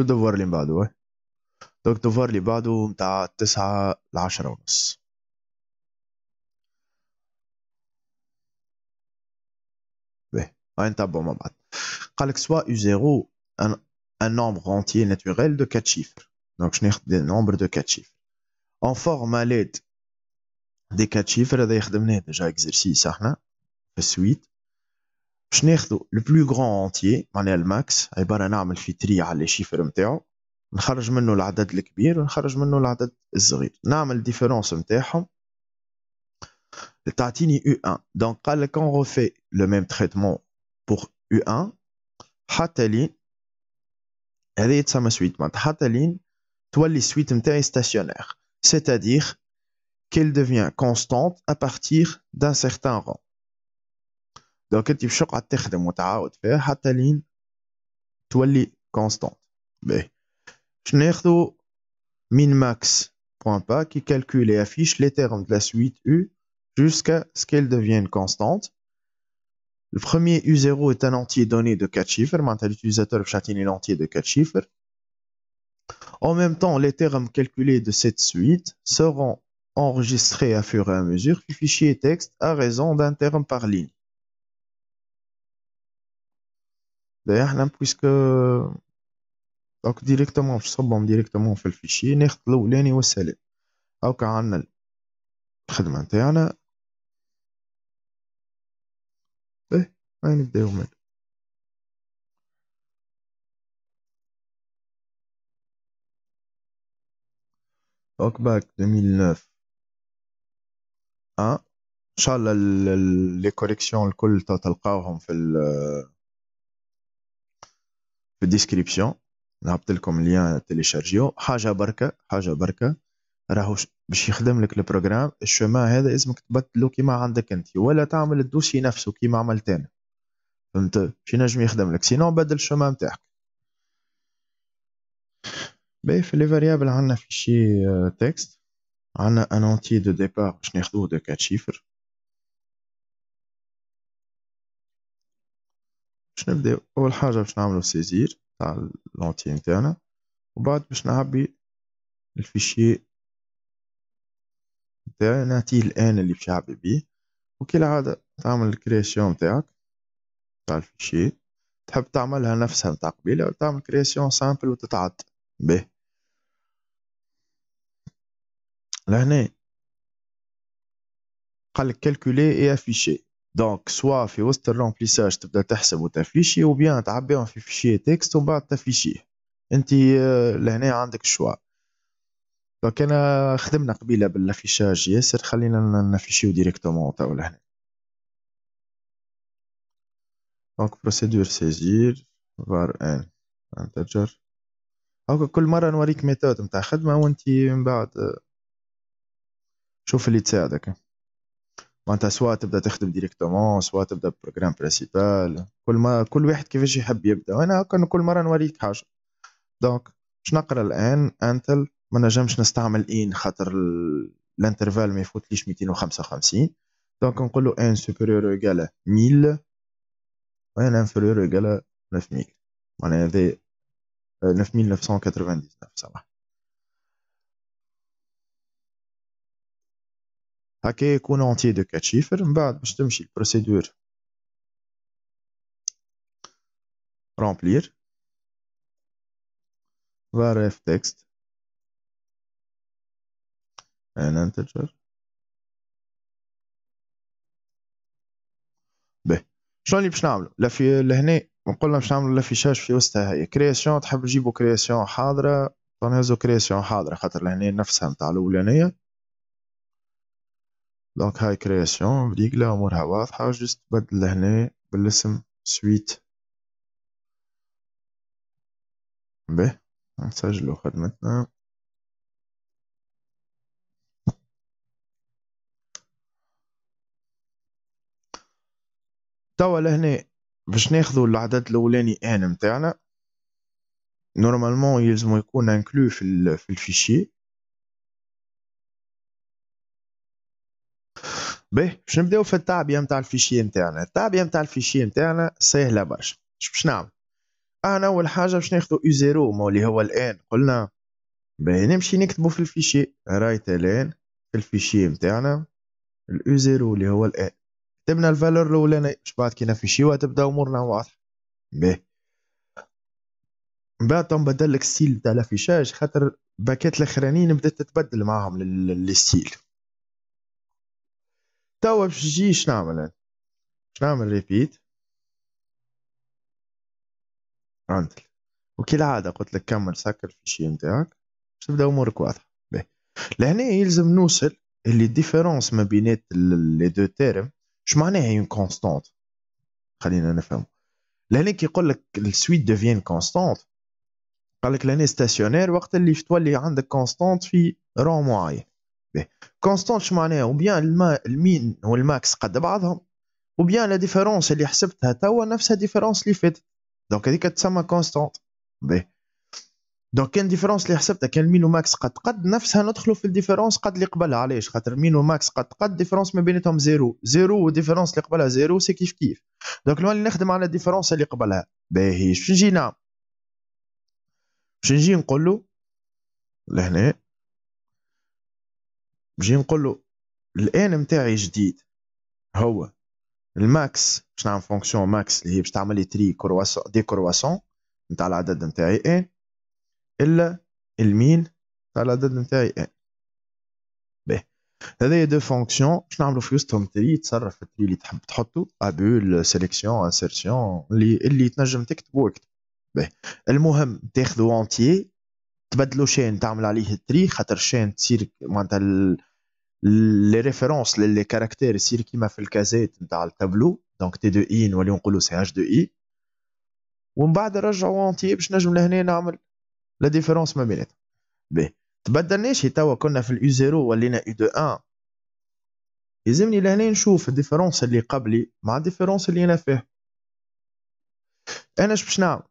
de voir اللي بعده un nombre entier naturel de quatre chiffres. Donc, je n'ai des nombres de quatre chiffres. En forme à l'aide des 4 chiffres, déjà exercice, في hein. suite le plus grand entier, c'est-à-dire le max, c'est-à-dire que nous faisons un tri sur les chiffres, nous sortons du nombre grand et du nombre petit. Nous faisons la différence. Vous me donnez U1. Donc, quand vous faites le même traitement pour U1, vous avez une suite stationnaire. C'est-à-dire qu'elle devient constante à partir d'un certain rang. دونك انت terre de تخدم وتعاود faire حتى لين تولي كونستانت min qui calcule et affiche les termes de la suite U jusqu'à ce qu'elle devienne constante. Le premier U0 est un entier donné de 4 chiffres, maintenant l'utilisateur chatine l'entier de 4 chiffres. En même temps, les termes calculés de cette suite seront enregistrés à fur et à mesure du fichier texte à raison d'un terme par ligne. ده حنا بويسك دونك ديريكتومون باش نصبهم ديريكتومون في الفيشي ناخد الاولاني والسلام هاكا عندنا الخدمه نتاعنا ايه هاي نبداو من دونك باك 2009 ان شاء الله لي كوريكسيون الكل تلقاوهم في في الديسكريبسيون نهبط لكم ليان تيليشارجيو حاجه بركه حاجه بركه راهو باش يخدم لك البروغرام الشومان هذا اسمك تبدلو كيما عندك انت ولا تعمل الدوسي نفسه كيما عملت انا فهمت باش ينجم يخدم لك سينو بدل الشومان نتاعك باهي في لي فاريابل عندنا شي تكست آه، عندنا ان دو ديبار باش ناخذوه دو كات شيفر باش نبداو اول حاجه باش نعملو سيزير تاع لونتي نتاعنا وبعد باش نعبي الفيشي نتاعي نعطيه الان اللي باش يعبي بيه وكالعاده تعمل الكرياسيون نتاعك تاع الفيشي تحب تعملها نفسها نتاع قبيله تعمل كرياسيون سامبل وتتعد به لهنا قالك كالكولي اي افيشي دونك سوا في وسط الرومبليساج تبدا تحسب وتفليشي او بيان تعبيهم في فيشي تكست ومن بعد تفليشيه انت آه، لهنا عندك شوا دونك انا خدمنا قبيله بالافيشاج ياسر خلينا نفيشيو ديريكتومون تو لهنا دونك بروسيدور سيزير فار ان انتجر هاكا كل مره نوريك ميثود نتاع خدمه وانت من بعد آه، شوف اللي تساعدك معناتها سوا تبدا تخدم ديريكتومون سوا تبدا بروجرام برينسيبال كل ما كل واحد كيفاش يحب يبدا وانا كل مره نوريك حاجه دونك باش نقرا الان انتل ما نجمش نستعمل ان خاطر الانترفال ما يفوتليش 255 دونك نقول له ان سوبيريور ايغال 1000 وان انفيريور ايغال 9000 معناها هذا 9999 آه، صباح هكا يكون اونتي دو كات شيفر من بعد باش تمشي البروسيدور رامبلير اف text an integer به شنو اللي باش نعملو لا في لهنا قلنا باش نعملو شاش في وسطها هي كرياسيون تحب تجيبو كرياسيون حاضرة تنهزو كرياسيون حاضرة خاطر لهنا نفسها نتاع الأولانية دونك هاي كرياسيون بديكلا امورها واضحه جست بدل لهنا بالاسم سويت به نسجلو خدمتنا توا لهنا باش ناخذو العدد الاولاني ان نتاعنا نورمالمون يلزمو يكون انكلو في الفيشي باهي باش نبداو في التعبئه نتاع الفيشي نتاعنا التعبئه نتاع الفيشي نتاعنا سهله برشا باش نعمل انا اول حاجه باش ناخذ إي زيرو ما اللي هو الان قلنا باهي نمشي نكتبو في الفيشي رايت الان في الفيشي نتاعنا الإي زيرو اللي هو الان كتبنا الفالور الاولاني باش بعد كي نفيشيوها تبدا امورنا واضحه باهي من بعد تنبدل لك ستيل تاع الافيشاج خاطر باكات الاخرانيين بدات تتبدل معاهم للستيل توا باش نجي اش نعمل انا اش نعمل ريبيت وكي وكالعاده قلت لك كمل سكر الفيشي نتاعك باش تبدا امورك واضحه باهي لهنا يلزم نوصل اللي ديفيرونس ما بينات لي دو تيرم اش معناها اون كونستانت خلينا نفهم لهنا كي يقول لك السويت ديفين كونستانت قال لك لهنا ستاسيونير وقت اللي تولي عندك كونستانت في رون معين كونستانت معناها وبيان الما المين والماكس قد بعضهم وبيان لا ديفيرونس اللي حسبتها توا نفسها ديفيرونس اللي فاتت دونك هذيك تسمى كونستانت به دونك كان ديفيرونس اللي حسبتها كان المين وماكس قد قد نفسها ندخلوا في الديفيرونس قد اللي قبلها علاش خاطر مين وماكس قد قد ديفيرونس ما بيناتهم زيرو زيرو وديفيرونس اللي قبلها زيرو سي كيف كيف دونك نولي نخدم على الديفيرونس اللي قبلها باهي باش نجي نعم باش نجي نقول له لهنا نجي نقول له الان نتاعي جديد هو الماكس باش نعمل فونكسيون ماكس اللي هي باش تعمل لي تري كرواسون دي كرواسون نتاع العدد نتاعي ان الا المين نتاع العدد نتاعي ان باهي هذايا دو فونكسيون باش نعملو في وسطهم تري تصرف في التري اللي تحب تحطو ابول سيليكسيون انسيرسيون اللي اللي تنجم تكتبو اكتب باهي المهم تاخذو اونتيي تبدلو شين تعمل عليه التري خاطر شين تصير معناتها لي ريفيرونس لي كاركتير يصير كيما في الكازيت نتاع التابلو دونك تي دو اي نوليو نقولو سي اتش دو اي ومن بعد نرجعو اونتي باش نجم لهنا نعمل لا ديفيرونس ما بيناتهم باهي تبدلناش توا كنا في الاي زيرو ولينا اي دو ان يلزمني لهنا نشوف الديفيرونس اللي قبلي مع الديفيرونس اللي انا فيه انا اش باش نعمل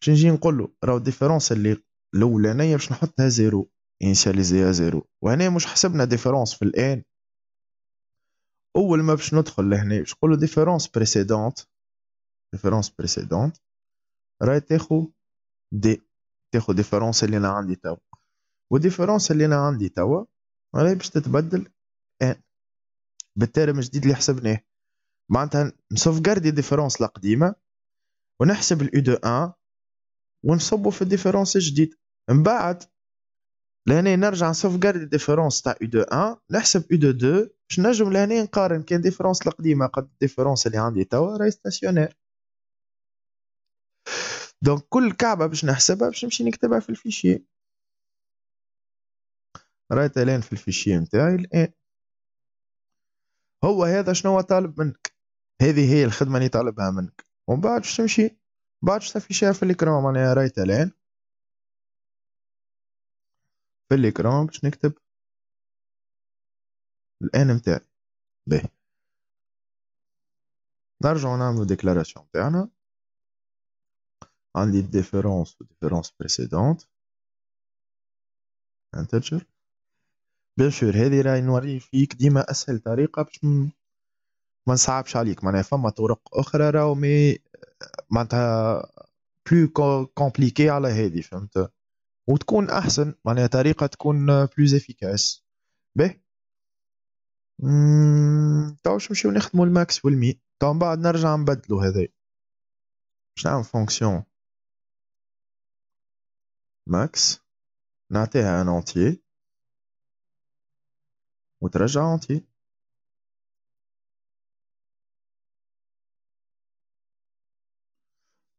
باش نجي نقول له راهو الديفيرونس اللي الاولانيه باش نحطها زيرو انيشاليزيها زيرو وهنا مش حسبنا ديفيرونس في الان اول ما باش ندخل لهنا باش نقولو ديفيرونس بريسيدونت ديفيرونس بريسيدونت راهي تاخو دي تاخو ديفيرونس اللي انا عندي توا وديفيرونس اللي انا عندي توا راهي باش تتبدل ان بالترم الجديد اللي حسبناه معناتها نسوفغاردي ديفيرونس القديمه ونحسب الاو دو ان ونصبو في الديفيرونس الجديد من بعد لهنا نرجع نسوفغارد ديفيرونس تاع U2 1 نحسب U2 2 باش نجم لهنا نقارن كان ديفيرونس القديمة قد ديفيرونس اللي عندي توا راهي ستاسيونير دونك كل كعبة باش نحسبها باش نمشي نكتبها في الفيشي رايت الان في الفيشي نتاعي الان هو هذا شنو طالب منك هذه هي الخدمة اللي طالبها منك ومن بعد باش تمشي بعد باش تفيشيها في الاكران معناها رايت الان في كرام باش نكتب الان متاعي باهي نرجعو نعملو ديكلاراسيون تاعنا عندي ديفيرونس و ديفيرونس بريسيدونت انتجر بيان سور هذه راهي نوري فيك ديما اسهل طريقه باش ما نصعبش عليك معناها فما طرق اخرى راهو مي معناتها بلو كومبليكي على هذه فهمت وتكون احسن معناها طريقه تكون بلوز افيكاس به تو باش نمشيو نخدمو الماكس والمي تو من بعد نرجع نبدلو هذا باش نعمل فونكسيون ماكس نعطيها ان اونتي وترجع اونتي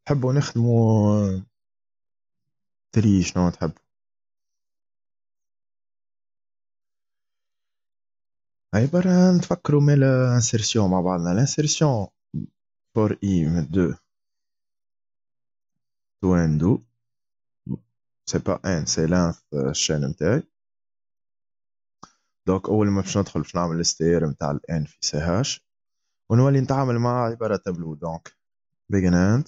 نحبو نخدمو تري شنو تحب عبارة برا نتفكرو مال انسيرسيون مع بعضنا الانسيرسيون فور اي من دو دو سي با ان سي في الشان متاعي دونك اول ما باش ندخل باش نعمل الستير متاع الان في سي هاش ونولي نتعامل مع عبارة تابلو دونك بيجن اند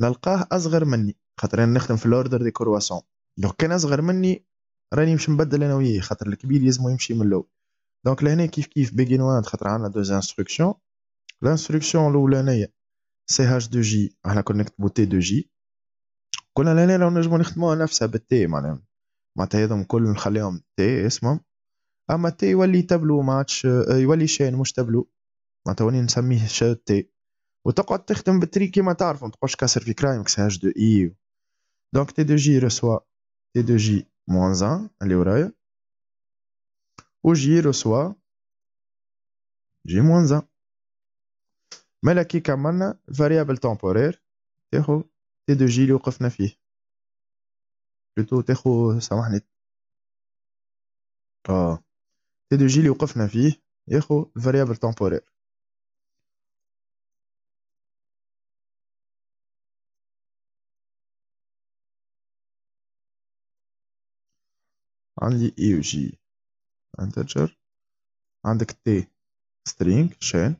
نلقاه اصغر مني خاطر انا نخدم في الاوردر دي كرواسون دونك كان اصغر مني راني مش مبدل انا وياه خاطر الكبير يلزمو يمشي من الاول دونك لهنا كيف كيف بيجين وان خاطر عندنا دوز انستركسيون الانستركسيون الاولانيه سي هاش دو جي احنا كنا نكتبو تي دو جي كنا لهنا لو نجمو نخدموها نفسها بالتي معناها معناتها هذم الكل نخليهم تي اسمهم اما تي يولي تابلو ماتش يولي شين مش تابلو معناتها وين نسميه شات تي وتقعد تخدم بالتري كيما تعرف ما تبقاش كاسر في كرايمكس كس هاش دو اي دونك تي دو جي رسوا تي دو جي موانز 1 اللي ورايا و جي رسوا جي موانز 1 مالا كي كملنا فاريابل تومبورير تاخو تي دو جي اللي وقفنا فيه بلوتو تاخو سامحني اه تي دو جي اللي وقفنا فيه ياخو فاريابل تومبورير عندي اي جي انتجر عندك تي سترينج شين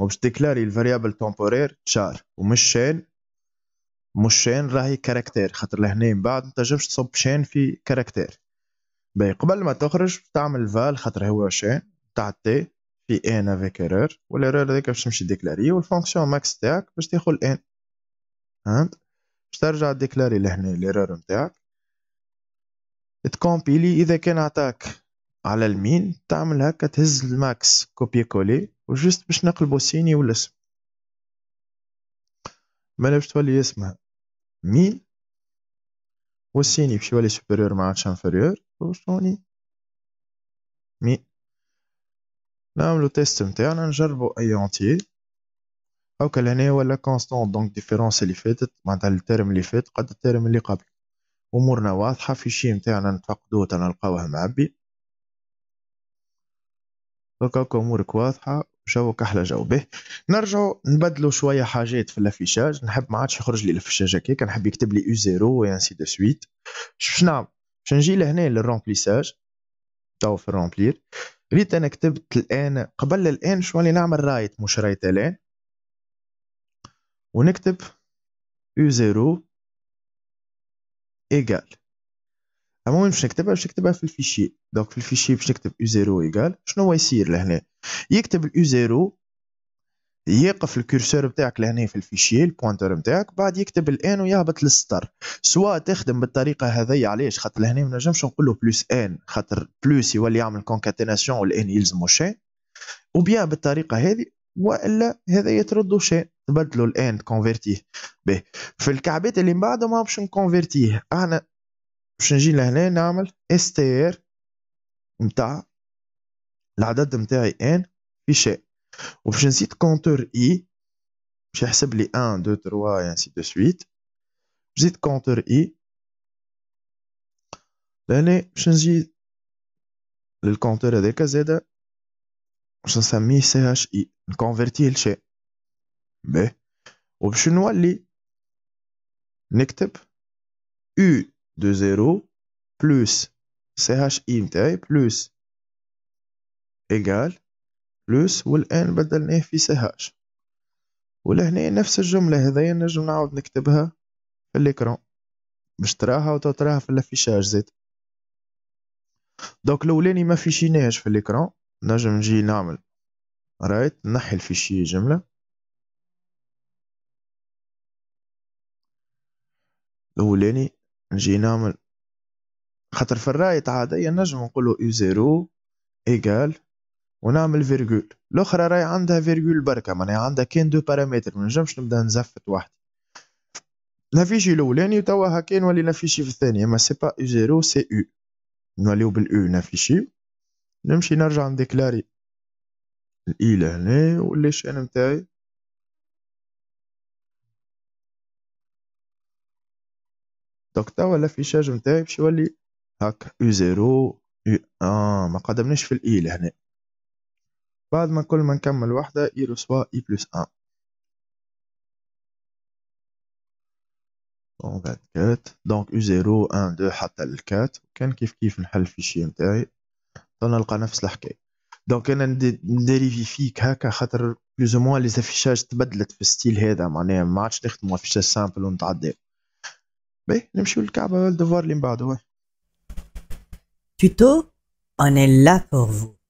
وباش تكلاري الفاريابل تومبورير تشار ومش شين مش شين راهي كاركتير خاطر لهنا من بعد متنجمش تصب شين في كاركتير باهي قبل ما تخرج تعمل فال خاطر هو شين تاع تي في ان افيك ايرور والايرور هذيك باش تمشي ديكلاري والفونكسيون ماكس تاعك باش تاخذ ان فهمت باش ترجع ديكلاري لهنا الايرور نتاعك تكومبيلي اذا كان عطاك على المين تعمل هكا تهز الماكس كوبي كولي وجست باش نقلبو سيني والاسم مالا باش تولي اسمها مين والسيني باش يولي سوبيريور مع عادش انفيريور وشوني مين نعملو تيست نتاعنا نجربو اي اونتيي هاكا لهنا ولا كونستون دونك ديفيرونس اللي فاتت معنتها الترم اللي فات قد الترم اللي قبل امورنا واضحه في شي نتاعنا نتفقدوه تنلقاوه معبي هكاك امورك واضحه جوك احلى جو به نرجعو نبدلو شويه حاجات في الافيشاج نحب ما عادش يخرج لي الافيشاج هكاك نحب يكتب لي او زيرو وانسي دو سويت باش نعمل باش نجي لهنا للرومبليساج تو في الرومبلير ريت انا كتبت الان قبل الان شو اللي نعمل رايت مش رايت الان ونكتب يو زيرو ايجال المهم باش نكتبها باش نكتبها في الفيشي دونك في الفيشي باش نكتب يو زيرو ايجال شنو هو يصير لهنا يكتب اليو زيرو يقف الكورسور بتاعك لهنا في الفيشي البوانتور بتاعك بعد يكتب الان ويهبط للستر سواء تخدم بالطريقه هذي علاش خاطر لهنا ما نجمش نقول له بلوس ان خاطر بلوس يولي يعمل كونكاتيناسيون والان يلزمو شيء وبيا بالطريقه هذه والا هذا يترد شيء تبدلوا الان كونفيرتيه به في الكعبات اللي من بعده ما باش نكونفيرتيه انا باش نجي لهنا نعمل اس تي ار نتاع العدد نتاعي ان في شيء وباش نزيد كونتور اي باش يحسب لي 1 2 3 ainsi دو سويت زيد كونتور اي لهنا باش نزيد للكونتور هذاك زاده باش نسميه سي اش اي نكونفرتيه لشيء باهي وباش نولي نكتب U de 0 plus CHI متاعي plus ايجال plus والآن بدلناه في CH ولهنا نفس الجملة هذيا نجم نعاود نكتبها في الإيكرون باش تراها تراها في الافيشاج زيت دونك الأولاني ما فيشيناهش في الإيكرون نجم نجي نعمل رايت نحي الفيشي جملة الأولاني نجي نعمل خاطر في الرايت عادية نجم نقولو إي زيرو إيكال ونعمل فيرجول الأخرى راي عندها فيرجول بركة معناها عندها كان دو بارامتر منجمش نبدا نزفت وحدي نافيشي الأولاني توا هكا نولي نافيشي في الثاني أما سي با إي زيرو سي أو نوليو بالأو نافيشي نمشي نرجع نديكلاري الاي لهنا واللي الشأن متاعي دوك توا لافيشاج متاعي باش يولي هاك او زيرو او ان ما قدمناش في الاي لهنا بعد ما كل ما نكمل وحدة اي رسوا اي بلس ان دونك 24 دونك يو زيرو ان دو حتى الكات وكان كيف كيف نحل الفيشي نتاعي نلقى نفس الحكايه دونك انا نديريفي فيك هكا خاطر بلوز موا لي زافيشاج تبدلت في الستيل هذا معناها ما عادش نخدموا افيشاج سامبل ونتعدى باهي نمشيو للكعبه الدوار اللي من بعد Tuto, on انا لا فور